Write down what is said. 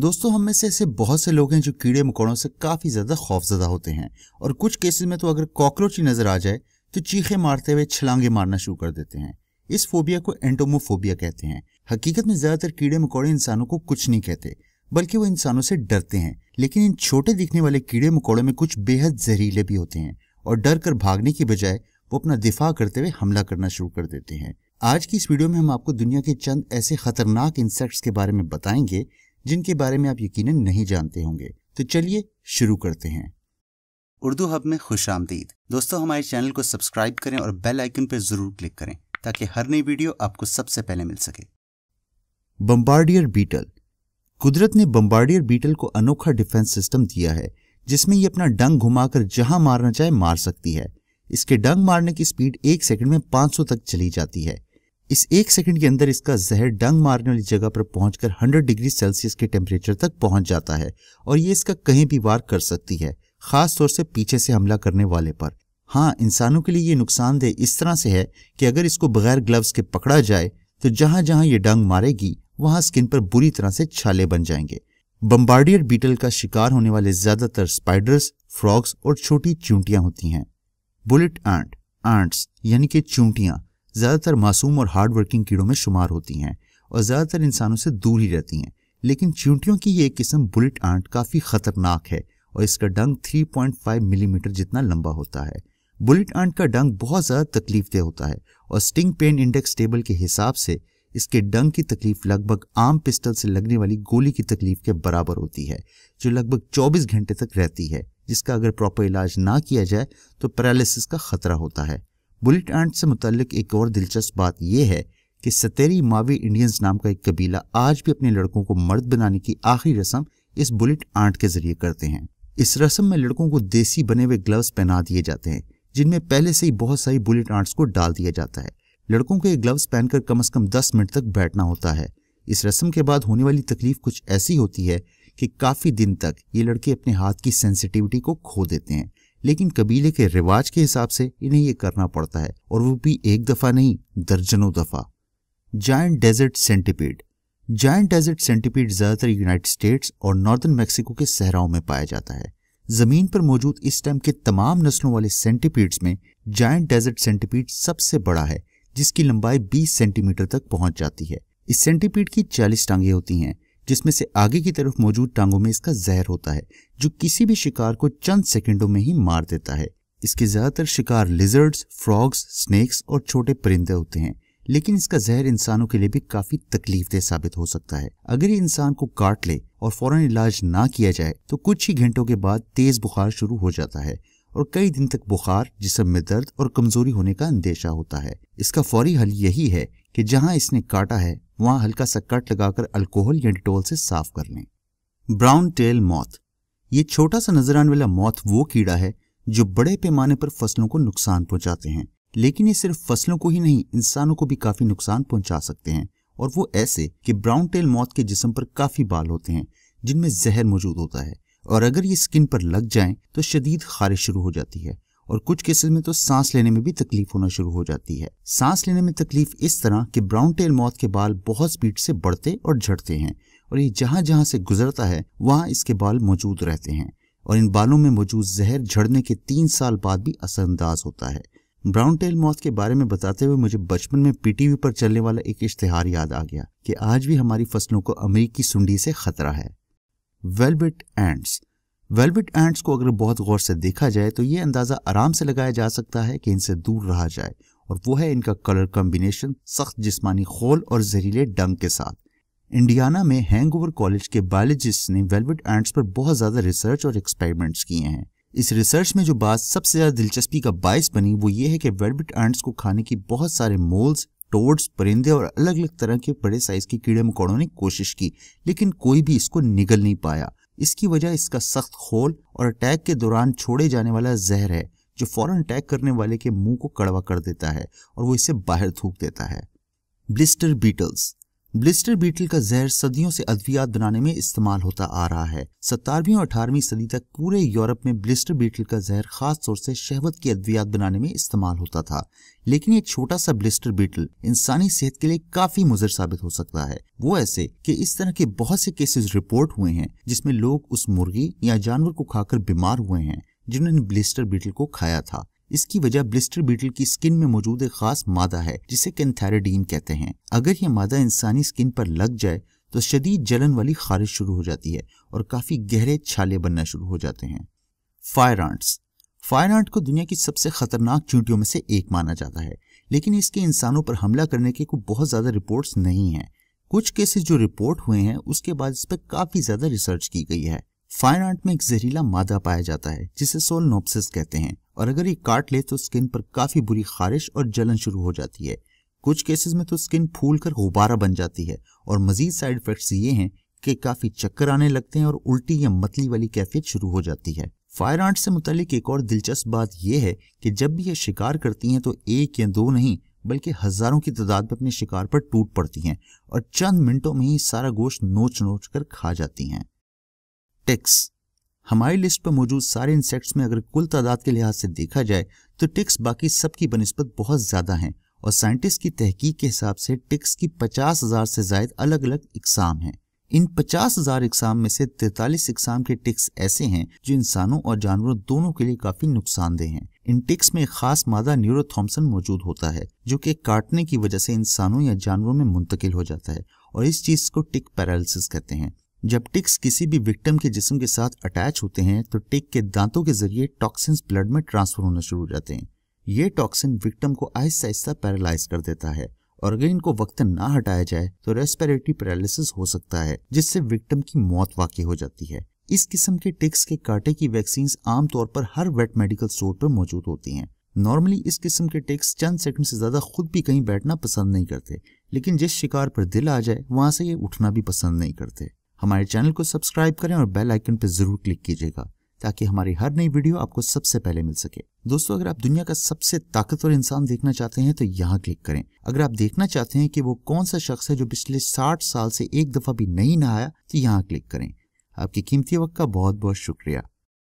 दोस्तों हम में से ऐसे बहुत से लोग हैं जो कीड़े मकोड़ों से काफ़ी ज़्यादा खौफजदा होते हैं और कुछ केसेस में तो अगर कॉकरोच ही नज़र आ जाए तो चीखे मारते हुए छलांगे मारना शुरू कर देते हैं इस फोबिया को एंटोमोफोबिया कहते हैं हकीकत में ज़्यादातर कीड़े मकोड़े इंसानों को कुछ नहीं कहते बल्कि वो इंसानों से डरते हैं लेकिन इन छोटे दिखने वाले कीड़े मकोड़ों में कुछ बेहद जहरीले भी होते हैं और डर कर भागने की बजाय वो अपना दिफा करते हुए हमला करना शुरू कर देते हैं आज की इस वीडियो में हम आपको दुनिया के चंद ऐसे खतरनाक इंसेक्ट्स के बारे में बताएंगे जिनके बारे में आप यकीन नहीं जानते होंगे तो चलिए शुरू करते हैं उर्दू हब में खुश आमदीद दोस्तों हमारे चैनल को सब्सक्राइब करें और बेल आइकन पर जरूर क्लिक करें ताकि हर नई वीडियो आपको सबसे पहले मिल सके बम्बार्डियर बीटल कुदरत ने बम्बार्डियर बीटल को अनोखा डिफेंस सिस्टम दिया है जिसमें ये अपना डंग घुमाकर जहां मारना चाहे मार सकती है इसके डंग मारने की स्पीड एक सेकंड में 500 तक चली जाती है इस एक सेकंड के अंदर इसका जहर डंग मारने वाली जगह पर पहुंचकर 100 डिग्री सेल्सियस के टेम्परेचर तक पहुंच जाता है और ये इसका कहीं भी वार कर सकती है खास तौर से पीछे से हमला करने वाले पर हाँ इंसानों के लिए ये नुकसानदेह इस तरह से है कि अगर इसको बगैर ग्लव्स के पकड़ा जाए तो जहां जहां ये डंग मारेगी वहां स्किन पर बुरी तरह से छाले बन जाएंगे बम्बार्डियर बीटल का शिकार होने वाले ज्यादातर स्पाइडर्स फ्रॉग्स और छोटी चूंटियां होती हैं बुलेट आंट, आंट्स यानी कि चूंटियां ज़्यादातर मासूम और हार्ड वर्किंग कीड़ों में शुमार होती हैं और ज़्यादातर इंसानों से दूर ही रहती हैं लेकिन चींटियों की ये किस्म बुलेट आंट काफ़ी ख़तरनाक है और इसका डंग 3.5 मिलीमीटर mm जितना लंबा होता है बुलेट आंट का डंग बहुत ज़्यादा तकलीफ दे होता है और स्टिंग पेन इंडेक्स टेबल के हिसाब से इसके डंग की तकलीफ लगभग आम पिस्टल से लगने वाली गोली की तकलीफ के बराबर होती है जो लगभग 24 घंटे तक रहती है जिसका अगर प्रॉपर इलाज ना किया जाए तो पैरालिसिस का खतरा होता है बुलेट एंड से मुतलक एक और दिलचस्प बात यह है कि सतेरी मावी इंडियंस नाम का एक कबीला आज भी अपने लड़कों को मर्द बनाने की आखिरी रस्म इस बुलेट आंट के जरिए करते हैं इस रस्म में लड़कों को देसी बने हुए ग्लव्स पहना दिए जाते हैं जिनमें पहले से ही बहुत सारी बुलेट आंट्स को डाल दिया जाता है लड़कों को ये ग्लव्स पहनकर कम अज कम दस मिनट तक बैठना होता है इस रस्म के बाद होने वाली तकलीफ कुछ ऐसी होती है कि काफ़ी दिन तक ये लड़के अपने हाथ की सेंसिटिविटी को खो देते हैं लेकिन कबीले के रिवाज के हिसाब से इन्हें यह करना पड़ता है और वो भी एक दफा नहीं दर्जनों दफा giant desert centipede giant desert centipede ज्यादातर यूनाइटेड स्टेट्स और नॉर्दर्न मेक्सिको के सहराओं में पाया जाता है जमीन पर मौजूद इस टाइम के तमाम नस्लों वाले सेंटिपीड्स में जायंट डेजर्ट सेंटिपीड सबसे बड़ा है जिसकी लंबाई 20 सेंटीमीटर तक पहुंच जाती है इस सेंटिपीड की 40 टांगे होती हैं जिसमें से आगे की तरफ मौजूद टांगों में इसका जहर होता है जो किसी भी शिकार को चंद सेकंडों में ही मार देता है इसके ज़्यादातर शिकार लिजर्ड्स फ्रॉग्स स्नेक्स और छोटे परिंदे होते हैं लेकिन इसका जहर इंसानों के लिए भी काफी दे साबित हो सकता है अगर ये इंसान को काट ले और फौरन इलाज ना किया जाए तो कुछ ही घंटों के बाद तेज बुखार शुरू हो जाता है और कई दिन तक बुखार जिसम में दर्द और कमजोरी होने का अंदेशा होता है इसका फौरी हल यही है कि जहां इसने काटा है वहां हल्का सा कट लगाकर अल्कोहल या डिटोल से साफ कर लें ब्राउन टेल मौत ये छोटा सा नजर आने वाला मौत वो कीड़ा है जो बड़े पैमाने पर फसलों को नुकसान पहुंचाते हैं लेकिन ये सिर्फ फसलों को ही नहीं इंसानों को भी काफी नुकसान पहुंचा सकते हैं और वो ऐसे कि ब्राउन टेल मौत के जिसम पर काफी बाल होते हैं जिनमें जहर मौजूद होता है और अगर ये स्किन पर लग जाए तो शदीद खारिश शुरू हो जाती है और कुछ केसेस में तो सांस लेने में भी तकलीफ होना शुरू हो जाती है सांस लेने में तकलीफ इस तरह कि ब्राउन टेल मौत के बाल बहुत स्पीड से बढ़ते और झड़ते हैं और ये जहां जहां से गुजरता है वहां इसके बाल मौजूद रहते हैं और इन बालों में मौजूद जहर झड़ने के तीन साल बाद भी असरअंदाज होता है ब्राउन टेल मौत के बारे में बताते हुए मुझे बचपन में पीटीवी पर चलने वाला एक इश्तेहार याद आ गया कि आज भी हमारी फसलों को अमरीकी सुंडी से खतरा है वेलबिट एंड्स वेलवेट एंट्स को अगर बहुत गौर से देखा जाए तो ये अंदाज़ा आराम से लगाया जा सकता है कि इनसे दूर रहा जाए और वो है इनका कलर कम्बिनेशन सख्त जिसमानी खोल और जहरीले डंग के साथ इंडियाना में हैंगओवर कॉलेज के बायोलॉजिस्ट ने वेलवेट एंट्स पर बहुत ज़्यादा रिसर्च और एक्सपेरिमेंट्स किए हैं इस रिसर्च में जो बात सबसे ज़्यादा दिलचस्पी का बायस बनी वो ये है कि वेलवेट एंड्स को खाने की बहुत सारे मोल्स टोड्स परिंदे और अलग अलग तरह के बड़े साइज के कीड़े मकोड़ों ने कोशिश की लेकिन कोई भी इसको निगल नहीं पाया इसकी वजह इसका सख्त खोल और अटैक के दौरान छोड़े जाने वाला जहर है जो फौरन अटैक करने वाले के मुंह को कड़वा कर देता है और वो इसे बाहर थूक देता है ब्लिस्टर बीटल्स ब्लिस्टर बीटल का जहर सदियों से अद्वियात बनाने में इस्तेमाल होता आ रहा है सत्तरवीं और अठारहवीं सदी तक पूरे यूरोप में ब्लिस्टर बीटल का जहर खास तौर से शहवत की अद्वियात बनाने में इस्तेमाल होता था लेकिन ये छोटा सा ब्लिस्टर बीटल इंसानी सेहत के लिए काफी मुजर साबित हो सकता है वो ऐसे कि इस तरह के बहुत से केसेस रिपोर्ट हुए हैं जिसमें लोग उस मुर्गी या जानवर को खाकर बीमार हुए हैं जिन्होंने ब्लिस्टर बीटल को खाया था इसकी वजह ब्लिस्टर बीटल की स्किन में मौजूद एक खास मादा है जिसे कैंथेराडीन कहते हैं अगर यह मादा इंसानी स्किन पर लग जाए तो शदीद जलन वाली खारिश शुरू हो जाती है और काफ़ी गहरे छाले बनना शुरू हो जाते हैं फायर आंट्स फायर आंट को दुनिया की सबसे खतरनाक चींटियों में से एक माना जाता है लेकिन इसके इंसानों पर हमला करने के कोई बहुत ज़्यादा रिपोर्ट्स नहीं हैं कुछ केसेस जो रिपोर्ट हुए हैं उसके बाद इस पर काफ़ी ज़्यादा रिसर्च की गई है फाइन आर्ट में एक जहरीला मादा पाया जाता है जिसे सोलनोपसिस कहते हैं और अगर ये काट ले तो स्किन पर काफ़ी बुरी खारिश और जलन शुरू हो जाती है कुछ केसेस में तो स्किन फूल कर गुब्बारा बन जाती है और मजीद साइड इफेक्ट्स ये हैं कि काफ़ी चक्कर आने लगते हैं और उल्टी या मतली वाली कैफियत शुरू हो जाती है फायर आर्ट से मुतलिक एक और दिलचस्प बात यह है कि जब भी ये शिकार करती हैं तो एक या दो नहीं बल्कि हज़ारों की तादाद में अपने शिकार पर टूट पड़ती हैं और चंद मिनटों में ही सारा गोश्त नोच नोच कर खा जाती हैं टिक्स हमारी लिस्ट पर मौजूद सारे इंसेक्ट्स में अगर कुल तादाद के लिहाज से देखा जाए तो टिक्स बाकी सबकी बनस्बत बहुत ज़्यादा हैं और साइंटिस्ट की तहकीक के हिसाब से टिक्स की पचास हज़ार से ज्यादा अलग अलग इकसाम हैं इन पचास हज़ार इकसाम में से तैतालीस इकसाम के टिक्स ऐसे हैं जो इंसानों और जानवरों दोनों के लिए काफ़ी नुकसानदेह हैं इन टिक्स में खास मादा न्यूरोथॉम्सन मौजूद होता है जो कि काटने की वजह से इंसानों या जानवरों में मुंतकिल हो जाता है और इस चीज़ को टिक पैरालिसिस कहते हैं जब टिक्स किसी भी विक्टिम के जिस्म के साथ अटैच होते हैं तो टिक के दांतों के जरिए टॉक्सिन ब्लड में ट्रांसफर होना शुरू हो जाते हैं ये टॉक्सिन विक्टिम को आहिस्ता आहिस्ता पैरालाइज कर देता है और अगर इनको वक्त ना हटाया जाए तो रेस्पिरेटरी पैरालिसिस हो सकता है जिससे विक्टिम की मौत वाकई हो जाती है इस किस्म के टिक्स के कांटे की वैक्सीन आमतौर पर हर वेट मेडिकल स्टोर पर मौजूद होती हैं नॉर्मली इस किस्म के टिक्स चंद सेकंड से ज़्यादा खुद भी कहीं बैठना पसंद नहीं करते लेकिन जिस शिकार पर दिल आ जाए वहां से ये उठना भी पसंद नहीं करते हमारे चैनल को सब्सक्राइब करें और बेल आइकन पर जरूर क्लिक कीजिएगा ताकि हमारी हर नई वीडियो आपको सबसे पहले मिल सके दोस्तों अगर आप दुनिया का सबसे ताकतवर इंसान देखना चाहते हैं तो यहाँ क्लिक करें अगर आप देखना चाहते हैं कि वो कौन सा शख्स है जो पिछले 60 साल से एक दफा भी नहीं नहाया तो यहाँ क्लिक करें आपकी कीमती वक्त का बहुत बहुत शुक्रिया